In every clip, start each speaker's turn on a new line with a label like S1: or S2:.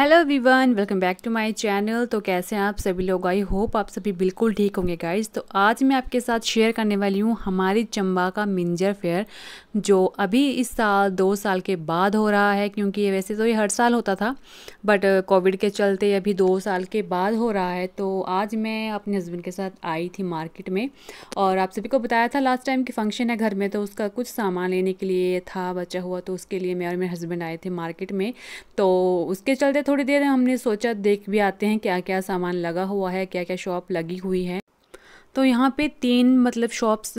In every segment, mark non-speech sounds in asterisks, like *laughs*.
S1: hello वीवन welcome back to my channel तो कैसे हैं आप सभी लोग आई होप आप सभी बिल्कुल ठीक होंगे गाइस तो आज मैं आपके साथ शेयर करने वाली हूँ हमारी चंबा का मिंजर फेयर जो अभी इस साल दो साल के बाद हो रहा है क्योंकि ये वैसे तो ये हर साल होता था बट कोविड uh, के चलते अभी दो साल के बाद हो रहा है तो आज मैं अपने हस्बैंड के साथ आई थी मार्केट में और आप सभी को बताया था लास्ट टाइम कि फंक्शन है घर में तो उसका कुछ सामान लेने के लिए था बचा हुआ तो उसके लिए मैं और मेरे हस्बैंड आए थे मार्केट में तो उसके चलते थोड़ी देर हमने सोचा देख भी आते हैं क्या क्या सामान लगा हुआ है क्या क्या शॉप लगी हुई है तो यहाँ पे तीन मतलब शॉप्स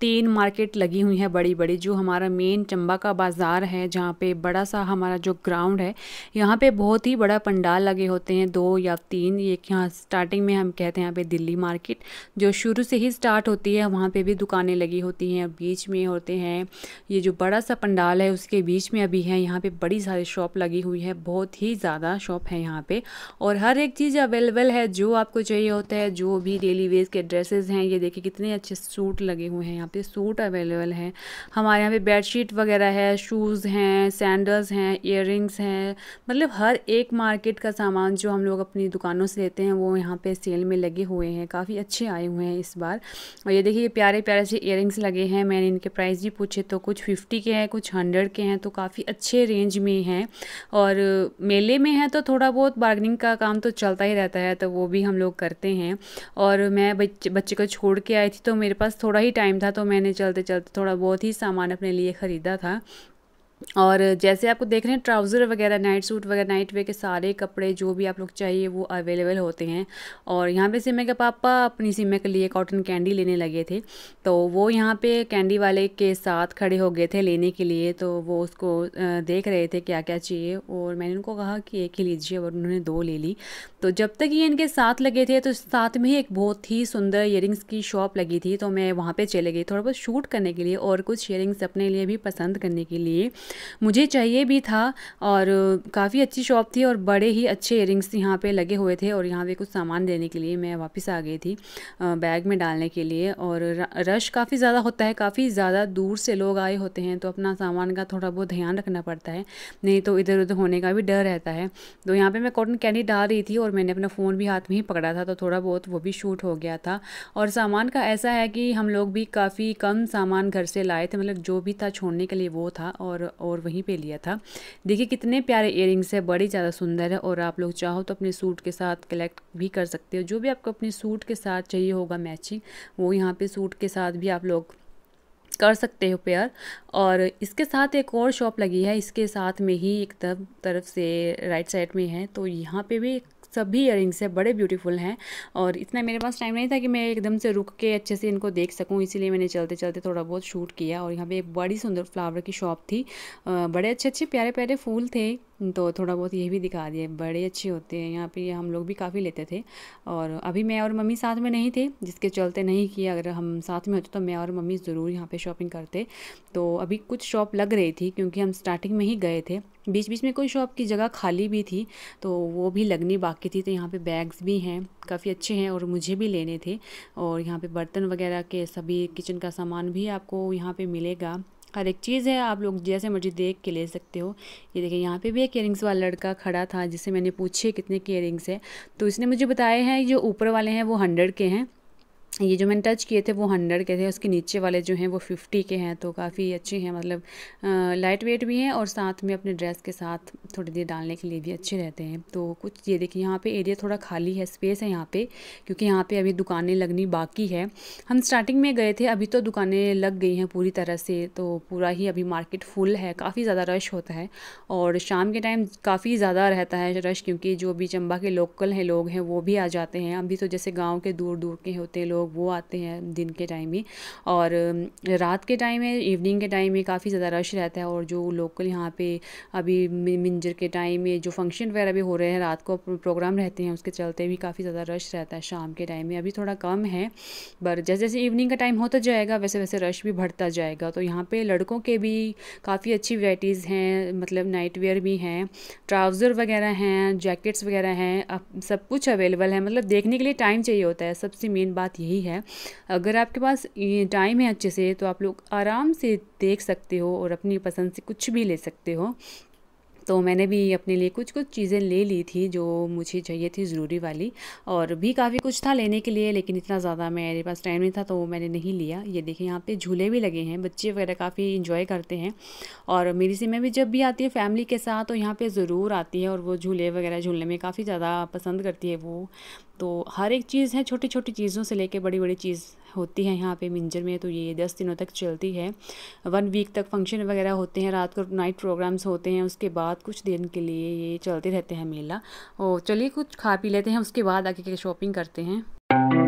S1: तीन मार्केट लगी हुई हैं बड़ी बड़ी जो हमारा मेन चंबा का बाज़ार है जहाँ पे बड़ा सा हमारा जो ग्राउंड है यहाँ पे बहुत ही बड़ा पंडाल लगे होते हैं दो या तीन एक यहाँ स्टार्टिंग में हम कहते हैं यहाँ पे दिल्ली मार्केट जो शुरू से ही स्टार्ट होती है वहाँ पर भी दुकानें लगी होती हैं बीच में होते हैं ये जो बड़ा सा पंडाल है उसके बीच में अभी है यहाँ पर बड़ी सारी शॉप लगी हुई है बहुत ही ज़्यादा शॉप है यहाँ पर और हर एक चीज़ अवेलेबल है जो आपको चाहिए होता है जो भी डेली वेज के ड्रेसेस ड्रेसेस हैं ये देखिए कितने अच्छे सूट लगे हुए हैं यहाँ पे सूट अवेलेबल हैं हमारे यहाँ पे बेडशीट वगैरह है शूज़ हैं सैंडल्स हैं इयर हैं मतलब हर एक मार्केट का सामान जो हम लोग अपनी दुकानों से लेते हैं वो यहाँ पे सेल में लगे हुए हैं काफ़ी अच्छे आए हुए हैं इस बार और ये देखिए प्यारे प्यारे से इयर लगे हैं मैंने इनके प्राइस भी पूछे तो कुछ फिफ्टी के हैं कुछ हंड्रेड के हैं तो काफ़ी अच्छे रेंज में हैं और मेले में है तो थोड़ा बहुत बार्गनिंग का काम तो चलता ही रहता है तो वो भी हम लोग करते हैं और मैं बच्चे बच्चे को छोड़ के आई थी तो मेरे पास थोड़ा ही टाइम था तो मैंने चलते चलते थोड़ा बहुत ही सामान अपने लिए ख़रीदा था और जैसे आपको देख रहे हैं ट्राउज़र वगैरह नाइट सूट वगैरह नाइट वे के सारे कपड़े जो भी आप लोग चाहिए वो अवेलेबल होते हैं और यहाँ पे सिमे के पापा अपनी सिमे के लिए कॉटन कैंडी लेने लगे थे तो वो यहाँ पे कैंडी वाले के साथ खड़े हो गए थे लेने के लिए तो वो उसको देख रहे थे क्या क्या चाहिए और मैंने उनको कहा कि एक ही लीजिए और उन्होंने दो ले ली तो जब तक ये इनके साथ लगे थे तो साथ में ही एक बहुत ही सुंदर इयरिंग्स की शॉप लगी थी तो मैं वहाँ पर चले गई थोड़ा बहुत शूट करने के लिए और कुछ ईयरिंग्स अपने लिए भी पसंद करने के लिए मुझे चाहिए भी था और काफ़ी अच्छी शॉप थी और बड़े ही अच्छे इयरिंग्स यहाँ पे लगे हुए थे और यहाँ पे कुछ सामान देने के लिए मैं वापस आ गई थी बैग में डालने के लिए और रश काफ़ी ज़्यादा होता है काफ़ी ज़्यादा दूर से लोग आए होते हैं तो अपना सामान का थोड़ा बहुत ध्यान रखना पड़ता है नहीं तो इधर उधर होने का भी डर रहता है तो यहाँ पर मैं कॉटन कैंडी डाल रही थी और मैंने अपना फ़ोन भी हाथ में ही पकड़ा था तो थोड़ा बहुत वो भी शूट हो गया था और सामान का ऐसा है कि हम लोग भी काफ़ी कम सामान घर से लाए थे मतलब जो भी था छोड़ने के लिए वो था और और वहीं पे लिया था देखिए कितने प्यारे इयर है बड़े ज़्यादा सुंदर है और आप लोग चाहो तो अपने सूट के साथ कलेक्ट भी कर सकते हो जो भी आपको अपने सूट के साथ चाहिए होगा मैचिंग वो यहाँ पर सूट के साथ भी आप लोग कर सकते हो पेयर और इसके साथ एक और शॉप लगी है इसके साथ में ही एक तरफ से राइट साइड में है तो यहाँ पे भी एक सभी इयरिंग्स है बड़े ब्यूटीफुल हैं और इतना मेरे पास टाइम नहीं था कि मैं एकदम से रुक के अच्छे से इनको देख सकूँ इसीलिए मैंने चलते चलते थोड़ा बहुत शूट किया और यहाँ पर एक बड़ी सुंदर फ्लावर की शॉप थी बड़े अच्छे अच्छे प्यारे प्यारे फूल थे तो थोड़ा बहुत ये भी दिखा दिए बड़े अच्छे होते हैं यहाँ पे हम लोग भी काफ़ी लेते थे और अभी मैं और मम्मी साथ में नहीं थे जिसके चलते नहीं किया अगर हम साथ में होते तो मैं और मम्मी ज़रूर यहाँ पे शॉपिंग करते तो अभी कुछ शॉप लग रही थी क्योंकि हम स्टार्टिंग में ही गए थे बीच बीच में कोई शॉप की जगह खाली भी थी तो वो भी लगनी बाकी थी तो यहाँ पे बैग्स भी हैं काफ़ी अच्छे हैं और मुझे भी लेने थे और यहाँ पे बर्तन वगैरह के सभी किचन का सामान भी आपको यहाँ पे मिलेगा हर एक चीज़ है आप लोग जैसे मर्जी देख के ले सकते हो ये देखिए यहाँ पे भी एक एयरिंग्स वाला लड़का खड़ा था जिससे मैंने पूछे कितने के एयरिंग्स है तो इसने मुझे बताए हैं जो ऊपर वाले हैं वो हंड्रेड के हैं ये जो मैंने टच किए थे वो हंड्रेड के थे उसके नीचे वाले जो हैं वो फिफ्टी के हैं तो काफ़ी अच्छे हैं मतलब लाइट वेट भी हैं और साथ में अपने ड्रेस के साथ थोड़ी देर डालने के लिए भी अच्छे रहते हैं तो कुछ ये देखिए यहाँ पे एरिया थोड़ा खाली है स्पेस है यहाँ पे क्योंकि यहाँ पे अभी दुकानें लगनी बाकी है हम स्टार्टिंग में गए थे अभी तो दुकानें लग गई हैं पूरी तरह से तो पूरा ही अभी मार्केट फुल है काफ़ी ज़्यादा रश होता है और शाम के टाइम काफ़ी ज़्यादा रहता है रश क्योंकि जो भी चंबा के लोकल हैं लोग हैं वो भी आ जाते हैं अभी तो जैसे गाँव के दूर दूर के होते हैं लोग लोग वो आते हैं दिन के टाइम ही और रात के टाइम में इवनिंग के टाइम में काफ़ी ज़्यादा रश रहता है और जो लोकल यहाँ पे अभी मिंजर के टाइम में जो फंक्शन वगैरह भी हो रहे हैं रात को प्रोग्राम रहते हैं उसके चलते भी काफ़ी ज़्यादा रश रहता है शाम के टाइम में अभी थोड़ा कम है पर जैसे जैसे इवनिंग का टाइम होता जाएगा वैसे वैसे रश भी बढ़ता जाएगा तो यहाँ पर लड़कों के भी काफ़ी अच्छी वैराइटीज़ हैं मतलब नाइट वेयर भी हैं ट्राउज़र वगैरह हैं जैकेट्स वगैरह हैं अब सब कुछ अवेलेबल है मतलब देखने के लिए टाइम चाहिए होता है सबसे मेन बात यही यही है अगर आपके पास टाइम है अच्छे से तो आप लोग आराम से देख सकते हो और अपनी पसंद से कुछ भी ले सकते हो तो मैंने भी अपने लिए कुछ कुछ चीज़ें ले ली थी जो मुझे चाहिए थी ज़रूरी वाली और भी काफ़ी कुछ था लेने के लिए लेकिन इतना ज़्यादा मेरे पास टाइम नहीं था तो मैंने नहीं लिया ये देखिए यहाँ पे झूले भी लगे हैं बच्चे वगैरह काफ़ी इन्जॉय करते हैं और मेरी सिमें भी जब भी आती है फैमिली के साथ तो यहाँ पर ज़रूर आती है और वो झूले वगैरह झूलने में काफ़ी ज़्यादा पसंद करती है वो तो हर एक चीज़ है छोटी छोटी चीज़ों से लेके बड़ी बड़ी चीज़ होती है यहाँ पे मिंजर में तो ये दस दिनों तक चलती है वन वीक तक फंक्शन वगैरह होते हैं रात को नाइट प्रोग्राम्स होते हैं उसके बाद कुछ दिन के लिए ये चलते रहते हैं मेला और चलिए कुछ खा पी लेते हैं उसके बाद आगे के शॉपिंग करते हैं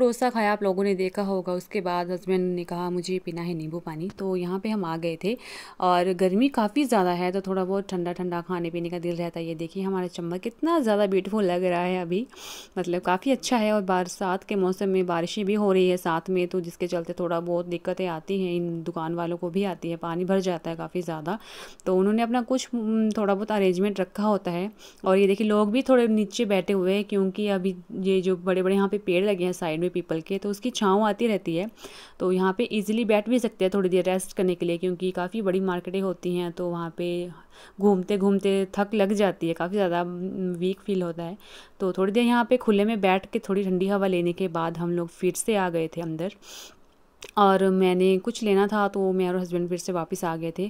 S1: डोसा खाया आप लोगों ने देखा होगा उसके बाद हस्बैंड ने कहा मुझे पीना है नींबू पानी तो यहाँ पे हम आ गए थे और गर्मी काफ़ी ज़्यादा है तो थोड़ा बहुत ठंडा ठंडा खाने पीने का दिल रहता है ये देखिए हमारा चम्मच कितना ज़्यादा ब्यूटीफुल लग रहा है अभी मतलब काफ़ी अच्छा है और बरसात के मौसम में बारिशें भी हो रही है साथ में तो जिसके चलते थोड़ा बहुत दिक्कतें आती हैं इन दुकान वालों को भी आती है पानी भर जाता है काफ़ी ज़्यादा तो उन्होंने अपना कुछ थोड़ा बहुत अरेंजमेंट रखा होता है और ये देखिए लोग भी थोड़े नीचे बैठे हुए हैं क्योंकि अभी ये जो बड़े बड़े यहाँ पे पेड़ लगे हैं साइड में पीपल के तो उसकी छाँव आती रहती है तो यहाँ पे इजीली बैठ भी सकते हैं थोड़ी देर रेस्ट करने के लिए क्योंकि काफ़ी बड़ी मार्केटें होती हैं तो वहाँ पे घूमते घूमते थक लग जाती है काफ़ी ज़्यादा वीक फील होता है तो थोड़ी देर यहाँ पे खुले में बैठ के थोड़ी ठंडी हवा लेने के बाद हम लोग फिर से आ गए थे अंदर और मैंने कुछ लेना था तो मैं और हस्बैंड फिर से वापस आ गए थे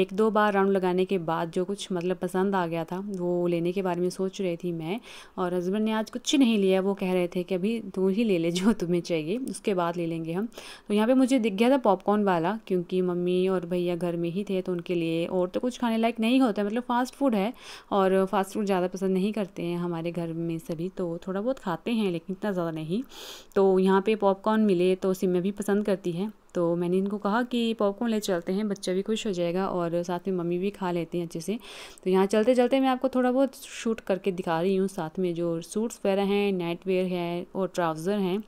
S1: एक दो बार राउंड लगाने के बाद जो कुछ मतलब पसंद आ गया था वो लेने के बारे में सोच रही थी मैं और हस्बैंड ने आज कुछ नहीं लिया वो कह रहे थे कि अभी तू ही ले ले जो तुम्हें चाहिए उसके बाद ले लेंगे हम तो यहाँ पर मुझे दिख गया था पॉपकॉर्न वाला क्योंकि मम्मी और भैया घर में ही थे तो उनके लिए और तो कुछ खाने लायक नहीं होता मतलब फ़ास्ट फूड है और फास्ट फूड ज़्यादा पसंद नहीं करते हैं हमारे घर में सभी तो थोड़ा बहुत खाते हैं लेकिन इतना ज़्यादा नहीं तो यहाँ पर पॉपकॉर्न मिले तो उसी में भी पसंद करती है तो मैंने इनको कहा कि पॉपकॉर्न ले चलते हैं बच्चा भी खुश हो जाएगा और साथ में मम्मी भी खा लेती हैं अच्छे से तो यहाँ चलते चलते मैं आपको थोड़ा बहुत शूट करके दिखा रही हूँ साथ में जो सूट्स वगैरह हैं नाइट वेयर है और ट्राउज़र हैं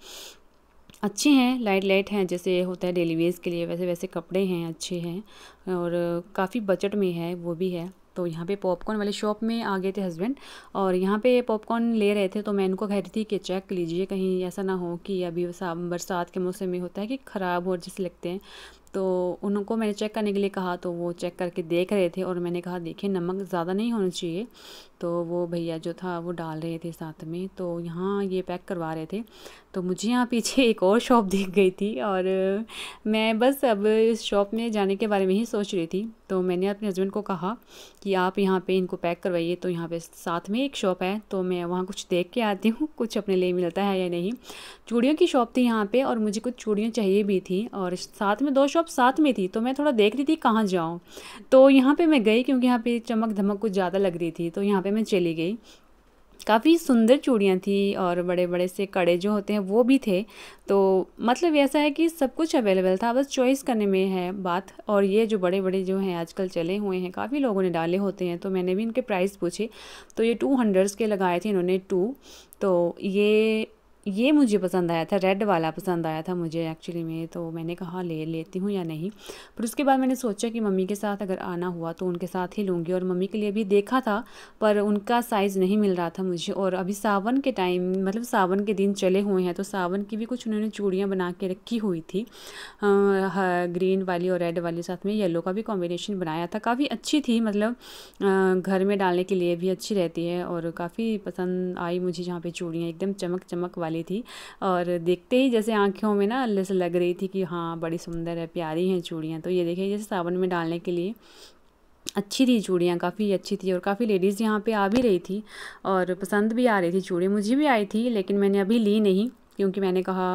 S1: अच्छे हैं लाइट लाइट हैं जैसे होता है डेली वेज के लिए वैसे वैसे कपड़े हैं अच्छे हैं और काफ़ी बजट में है वो भी है तो यहाँ पे पॉपकॉर्न वाले शॉप में आ गए थे हस्बैंड और यहाँ पे पॉपकॉर्न ले रहे थे तो मैं इनको कह रही थी कि चेक लीजिए कहीं ऐसा ना हो कि अभी बरसात के मौसम में होता है कि ख़राब हो जैसे लगते हैं तो उनको मैंने चेक करने के लिए कहा तो वो चेक करके देख रहे थे और मैंने कहा देखिए नमक ज़्यादा नहीं होना चाहिए तो वो भैया जो था वो डाल रहे थे साथ में तो यहाँ ये पैक करवा रहे थे तो मुझे यहाँ पीछे एक और शॉप *laughs* दिख गई थी और मैं बस अब इस शॉप में जाने के बारे में ही सोच रही थी तो मैंने अपने हस्बैंड को कहा कि आप यहाँ पे इनको पैक करवाइए तो यहाँ पे साथ में एक शॉप है तो मैं वहाँ कुछ देख के आती हूँ कुछ अपने लिए मिलता है या नहीं चूड़ियों की शॉप थी यहाँ पर और मुझे कुछ चूड़ियाँ चाहिए भी थी और साथ में दो शॉप शॉप साथ में थी तो मैं थोड़ा देख रही थी कहाँ जाऊँ तो यहाँ पे मैं गई क्योंकि यहाँ पे चमक धमक कुछ ज़्यादा लग रही थी तो यहाँ पे मैं चली गई काफ़ी सुंदर चूड़ियाँ थी और बड़े बड़े से कड़े जो होते हैं वो भी थे तो मतलब ऐसा है कि सब कुछ अवेलेबल था बस चॉइस करने में है बात और ये जो बड़े बड़े जो हैं आजकल चले हुए हैं काफ़ी लोगों ने डाले होते हैं तो मैंने भी इनके प्राइस पूछे तो ये टू हंड्रेड्स के लगाए थे इन्होंने टू तो ये ये मुझे पसंद आया था रेड वाला पसंद आया था मुझे एक्चुअली में तो मैंने कहा ले लेती हूँ या नहीं पर उसके बाद मैंने सोचा कि मम्मी के साथ अगर आना हुआ तो उनके साथ ही लूँगी और मम्मी के लिए भी देखा था पर उनका साइज़ नहीं मिल रहा था मुझे और अभी सावन के टाइम मतलब सावन के दिन चले हुए हैं तो सावन की भी कुछ उन्होंने चूड़ियाँ बना के रखी हुई थी ग्रीन वाली और रेड वाली साथ में येलो का भी कॉम्बिनेशन बनाया था काफ़ी अच्छी थी मतलब घर में डालने के लिए भी अच्छी रहती है और काफ़ी पसंद आई मुझे जहाँ पर चूड़ियाँ एकदम चमक चमक वाली वाली थी और देखते ही जैसे आँखों में ना अल्ले से लग रही थी कि हाँ बड़ी सुंदर है प्यारी हैं चूड़ियाँ तो ये देखिए जैसे सावन में डालने के लिए अच्छी थी चूड़ियाँ काफ़ी अच्छी थी और काफ़ी लेडीज़ यहाँ पे आ भी रही थी और पसंद भी आ रही थी चूड़ी मुझे भी आई थी लेकिन मैंने अभी ली नहीं क्योंकि मैंने कहा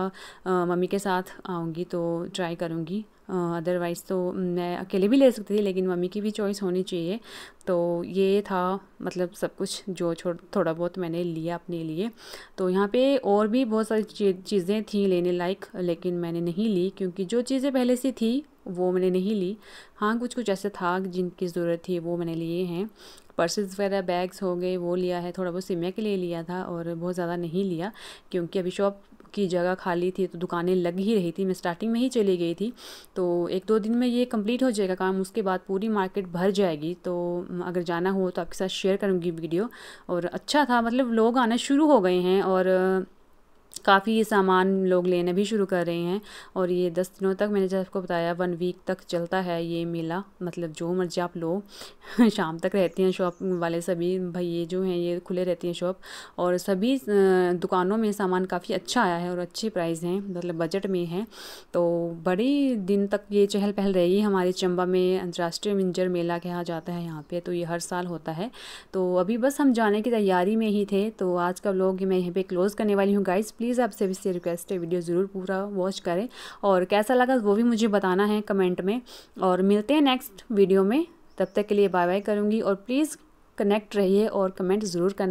S1: मम्मी के साथ आऊँगी तो ट्राई करूँगी अदरवाइज़ तो मैं अकेले भी ले सकती थी लेकिन मम्मी की भी चॉइस होनी चाहिए तो ये था मतलब सब कुछ जो छोड़ थोड़ा बहुत मैंने लिया अपने लिए तो यहाँ पे और भी बहुत सारी चीज़ें थी लेने लायक लेकिन मैंने नहीं ली क्योंकि जो चीज़ें पहले से थी वो मैंने नहीं ली हाँ कुछ कुछ ऐसे था जिनकी ज़रूरत थी वो मैंने लिए हैं पर्सेस वगैरह बैग्स हो गए वो लिया है थोड़ा बहुत सिमिया के लिए लिया था और बहुत ज़्यादा नहीं लिया क्योंकि अभी शॉप की जगह खाली थी तो दुकानें लग ही रही थी मैं स्टार्टिंग में ही चली गई थी तो एक दो दिन में ये कंप्लीट हो जाएगा काम उसके बाद पूरी मार्केट भर जाएगी तो अगर जाना हो तो आपके साथ शेयर करूँगी वीडियो और अच्छा था मतलब लोग आना शुरू हो गए हैं और काफ़ी सामान लोग लेने भी शुरू कर रहे हैं और ये दस दिनों तक मैंने जैसे आपको बताया वन वीक तक चलता है ये मेला मतलब जो मर्ज़ी आप लो *laughs* शाम तक रहती हैं शॉप वाले सभी भाई ये जो हैं ये खुले रहती हैं शॉप और सभी दुकानों में सामान काफ़ी अच्छा आया है और अच्छे प्राइस हैं मतलब बजट में है तो बड़े दिन तक ये चहल पहल रहेगी हमारे चंबा में अंतर्राष्ट्रीय मिंजर मेला कहा जाता है यहाँ पर तो ये हर साल होता है तो अभी बस हम जाने की तैयारी में ही थे तो आज का लोग मैं यहीं पर क्लोज़ करने वाली हूँ गाइड्स प्लीज़ आप सभी से रिक्वेस्ट है वीडियो ज़रूर पूरा वॉच करें और कैसा लगा वो भी मुझे बताना है कमेंट में और मिलते हैं नेक्स्ट वीडियो में तब तक के लिए बाय बाय करूँगी और प्लीज़ कनेक्ट रहिए और कमेंट ज़रूर करना